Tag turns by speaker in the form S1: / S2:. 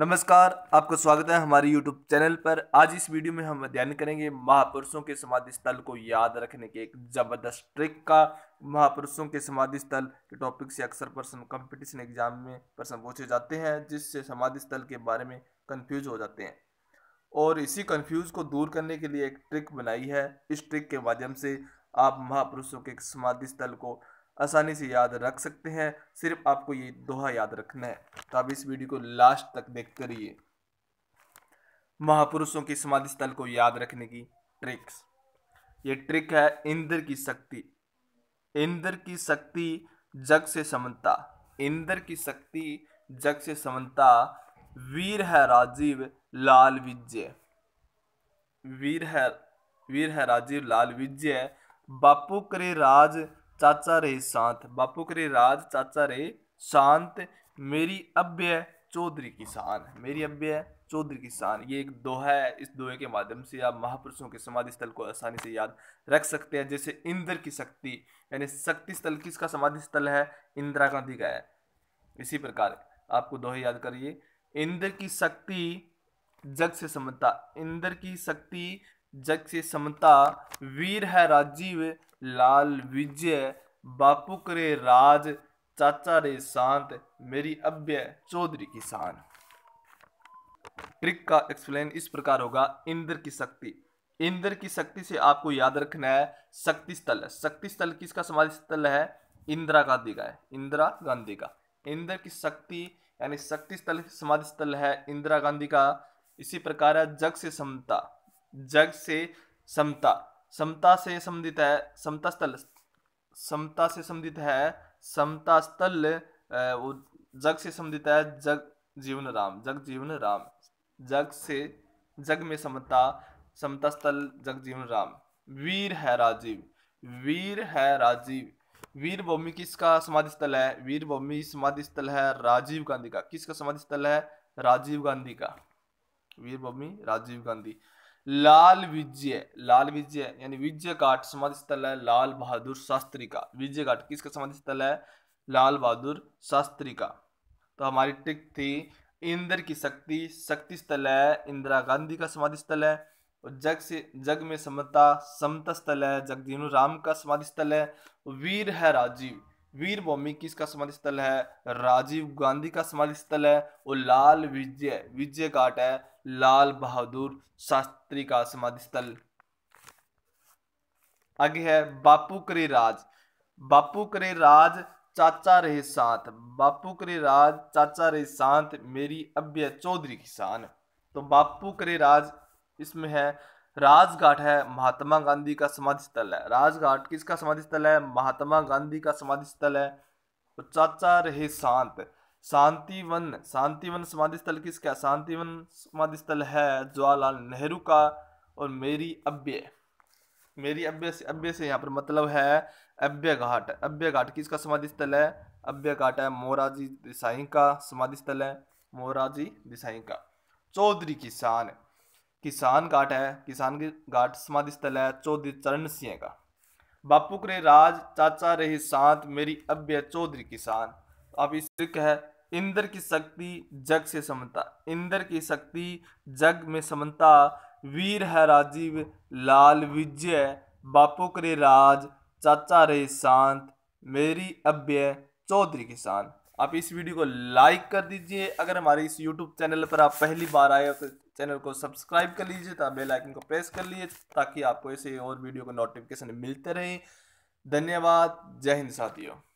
S1: नमस्कार आपका स्वागत है हमारे YouTube चैनल पर आज इस वीडियो में हम अध्ययन करेंगे महापुरुषों के समाधि स्थल को याद रखने के एक जबरदस्त ट्रिक का महापुरुषों के समाधि स्थल के टॉपिक से अक्सर प्रश्न कंपटीशन एग्जाम में प्रश्न पूछे जाते हैं जिससे समाधि स्थल के बारे में कंफ्यूज हो जाते हैं और इसी कन्फ्यूज को दूर करने के लिए एक ट्रिक बनाई है इस ट्रिक के माध्यम से आप महापुरुषों के समाधि स्थल को आसानी से याद रख सकते हैं सिर्फ आपको ये दोहा याद रखना है तो आप इस वीडियो को लास्ट तक देख करिए महापुरुषों की समाधि स्थल को याद रखने की ट्रिक्स ये ट्रिक है इंद्र की शक्ति इंद्र की शक्ति जग से समता इंद्र की शक्ति जग से समता वीर है राजीव लाल विजय वीर है वीर है राजीव लाल विजय बापू करे राज चाचा रे शांत बापू करे राज चाचा रे शांत मेरी अभ्य चौधरी किसान मेरी अभ्य चौधरी किसान ये एक दोहा है इस दोहे के माध्यम से आप महापुरुषों के समाधि स्थल को आसानी से याद रख सकते हैं जैसे इंद्र की शक्ति यानी शक्ति स्थल किसका समाधि स्थल है इंदिरा गांधी का है इसी प्रकार आपको दोहे याद करिए इंद्र की शक्ति जग से समता इंद्र की शक्ति जग से समता वीर है राजीव लाल विजय बापू करे राज चाचा रे शांत मेरी अभ्य चौधरी किसान ट्रिक का एक्सप्लेन इस प्रकार होगा इंद्र की शक्ति इंद्र की शक्ति से आपको याद रखना है शक्ति स्थल शक्ति स्थल किसका समाधि स्थल है इंदिरा गांधी का है इंदिरा गांधी का इंद्र की शक्ति यानी शक्ति स्थल समाधि स्थल है इंदिरा गांधी का इसी प्रकार है जग से समता जग से समता समता से संबंधित है समता स्थल समता से संबंधित है समता स्थल वो जग से संबंधित है जग जीवन राम जग जीवन राम जग से जग में समता समता स्थल जग जीवन राम वीर है राजीव वीर है राजीव वीर भूमि किसका समाधि स्थल है वीर भूमि समाधि स्थल है राजीव गांधी का किसका समाधि स्थल है राजीव गांधी का वीर भूमि राजीव गांधी लाल विजय लाल विजय यानी विजय घाट समाधि स्थल है लाल बहादुर शास्त्री का विजय घाट किसका समाधि स्थल है लाल बहादुर शास्त्री का तो हमारी ट्रिक थी इंद्र की शक्ति शक्ति स्थल है इंदिरा गांधी का समाधि स्थल है और जग से जग में समता समता स्थल है जगजीवन राम का समाधि स्थल है वीर है राजीव वीरभूमि किसका समाधि स्थल है राजीव गांधी का समाधि स्थल है और लाल विजय विजय घाट है लाल बहादुर शास्त्री का समाधि स्थल आगे है बापू करे राज बापू करे राज चाचा रहे शांत बापू करे राज चाचा रहे साथ मेरी अभ्य चौधरी किसान तो बापू करे राज इसमें है राजघाट है महात्मा गांधी का समाधि स्थल है राजघाट किसका समाधि स्थल है महात्मा गांधी का समाधि स्थल है तो चाचा रहे शांत शांतिवन शांतिवन समाधि स्थल किसका शांतिवन समाधि स्थल है जवाहरलाल नेहरू का और मेरी अभ्य मेरी अभ्य से अभ्य से यहाँ पर मतलब है अभ्य घाट अभ्य घाट किसका समाधि स्थल है अभ्य घाट है मोराजी देसाई का समाधि स्थल है मोराजी देसाई का चौधरी किसान किसान घाट है किसान घाट समाधि स्थल है चौधरी चरण सिंह का बापू करे राज चाचा रहे शांत मेरी अभ्य चौधरी किसान अब इस है इंद्र की शक्ति जग से समता इंद्र की शक्ति जग में समता वीर है राजीव लाल विजय बापू करे राज चाचा रहे शांत मेरी अभ्य चौधरी किसान आप इस वीडियो को लाइक कर दीजिए अगर हमारे इस यूट्यूब चैनल पर आप पहली बार आए हो तो चैनल को सब्सक्राइब कर लीजिए तथा बेल आइकन को प्रेस कर लीजिए ताकि आपको ऐसे और वीडियो का नोटिफिकेशन मिलते रहें धन्यवाद जय हिंद साथियों